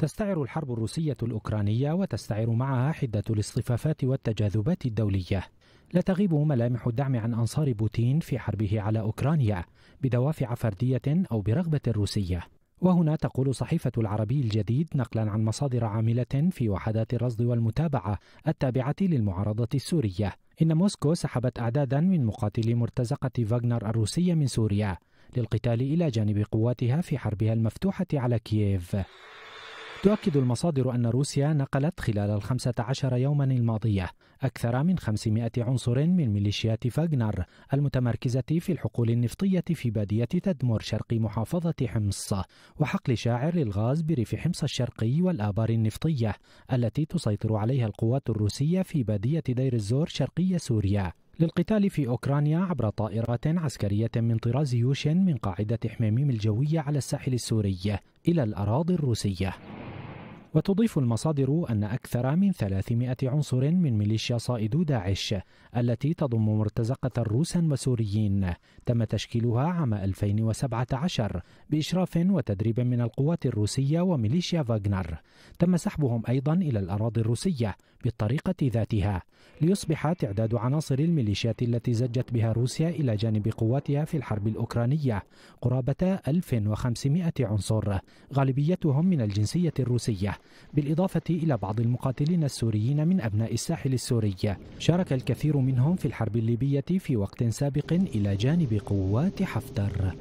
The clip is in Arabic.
تستعر الحرب الروسية الأوكرانية وتستعر معها حدة الاصطفافات والتجاذبات الدولية لا تغيب ملامح الدعم عن أنصار بوتين في حربه على أوكرانيا بدوافع فردية أو برغبة روسية وهنا تقول صحيفة العربي الجديد نقلا عن مصادر عاملة في وحدات الرصد والمتابعة التابعة للمعارضة السورية إن موسكو سحبت أعدادا من مقاتلي مرتزقة فاغنر الروسية من سوريا للقتال إلى جانب قواتها في حربها المفتوحة على كييف تؤكد المصادر أن روسيا نقلت خلال الخمسة عشر يوما الماضية أكثر من 500 عنصر من ميليشيات فاغنر المتمركزة في الحقول النفطية في بادية تدمر شرق محافظة حمص وحقل شاعر للغاز بريف حمص الشرقي والآبار النفطية التي تسيطر عليها القوات الروسية في بادية دير الزور شرقي سوريا للقتال في أوكرانيا عبر طائرات عسكرية من طراز يوشن من قاعدة حميميم الجوية على الساحل السوري إلى الأراضي الروسية وتضيف المصادر أن أكثر من 300 عنصر من ميليشيا صائدو داعش التي تضم مرتزقة روسا وسوريين تم تشكيلها عام 2017 بإشراف وتدريب من القوات الروسية وميليشيا فاغنر تم سحبهم أيضا إلى الأراضي الروسية بالطريقة ذاتها ليصبح تعداد عناصر الميليشيات التي زجت بها روسيا إلى جانب قواتها في الحرب الأوكرانية قرابة 1500 عنصر غالبيتهم من الجنسية الروسية بالإضافة إلى بعض المقاتلين السوريين من أبناء الساحل السوري شارك الكثير منهم في الحرب الليبية في وقت سابق إلى جانب قوات حفتر